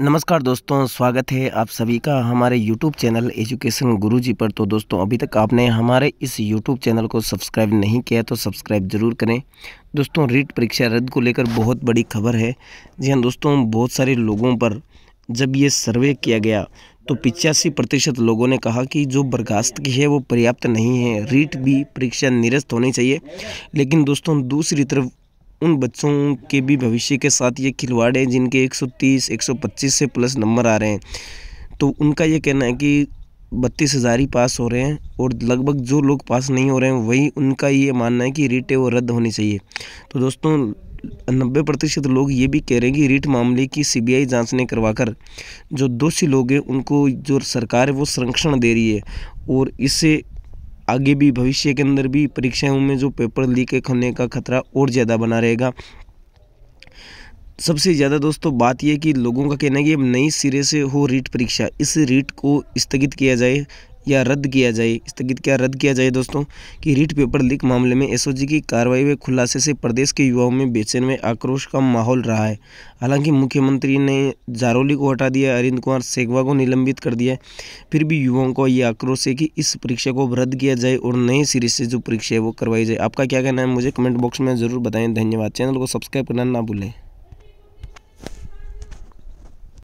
नमस्कार दोस्तों स्वागत है आप सभी का हमारे YouTube चैनल एजुकेशन गुरुजी पर तो दोस्तों अभी तक आपने हमारे इस YouTube चैनल को सब्सक्राइब नहीं किया तो सब्सक्राइब ज़रूर करें दोस्तों रीट परीक्षा रद्द को लेकर बहुत बड़ी खबर है जी हाँ दोस्तों बहुत सारे लोगों पर जब ये सर्वे किया गया तो पिचासी प्रतिशत लोगों ने कहा कि जो बर्खास्तगी है वो पर्याप्त नहीं है रीट भी परीक्षा निरस्त होनी चाहिए लेकिन दोस्तों दूसरी तरफ उन बच्चों के भी भविष्य के साथ ये खिलवाड़ हैं जिनके 130 125 से प्लस नंबर आ रहे हैं तो उनका ये कहना है कि बत्तीस हज़ार ही पास हो रहे हैं और लगभग जो लोग पास नहीं हो रहे हैं वही उनका ये मानना है कि रीट है वो रद्द होनी चाहिए तो दोस्तों नब्बे प्रतिशत लोग ये भी कह रहे हैं कि रीट मामले की सीबीआई जांच ने करवाकर जो दोषी लोग हैं उनको जो सरकार है वो संरक्षण दे रही है और इससे आगे भी भविष्य के अंदर भी परीक्षाओं में जो पेपर लीक होने का खतरा और ज़्यादा बना रहेगा सबसे ज़्यादा दोस्तों बात यह कि लोगों का कहना है कि अब नई सिरे से हो रीट परीक्षा इस रीट को स्थगित किया जाए या रद्द किया जाए स्थगित क्या रद्द किया जाए दोस्तों कि रीट पेपर लीक मामले में एसओजी की कार्रवाई में खुलासे से प्रदेश के युवाओं में बेचैन में आक्रोश का माहौल रहा है हालांकि मुख्यमंत्री ने जारोली को हटा दिया अरविंद कुमार सेगवा को निलंबित कर दिया फिर भी युवाओं को यह आक्रोश है कि इस परीक्षा को रद्द किया जाए और नए सिरे से जो परीक्षा है वो करवाई जाए आपका क्या कहना है मुझे कमेंट बॉक्स में ज़रूर बताएं धन्यवाद चैनल को सब्सक्राइब करना ना भूलें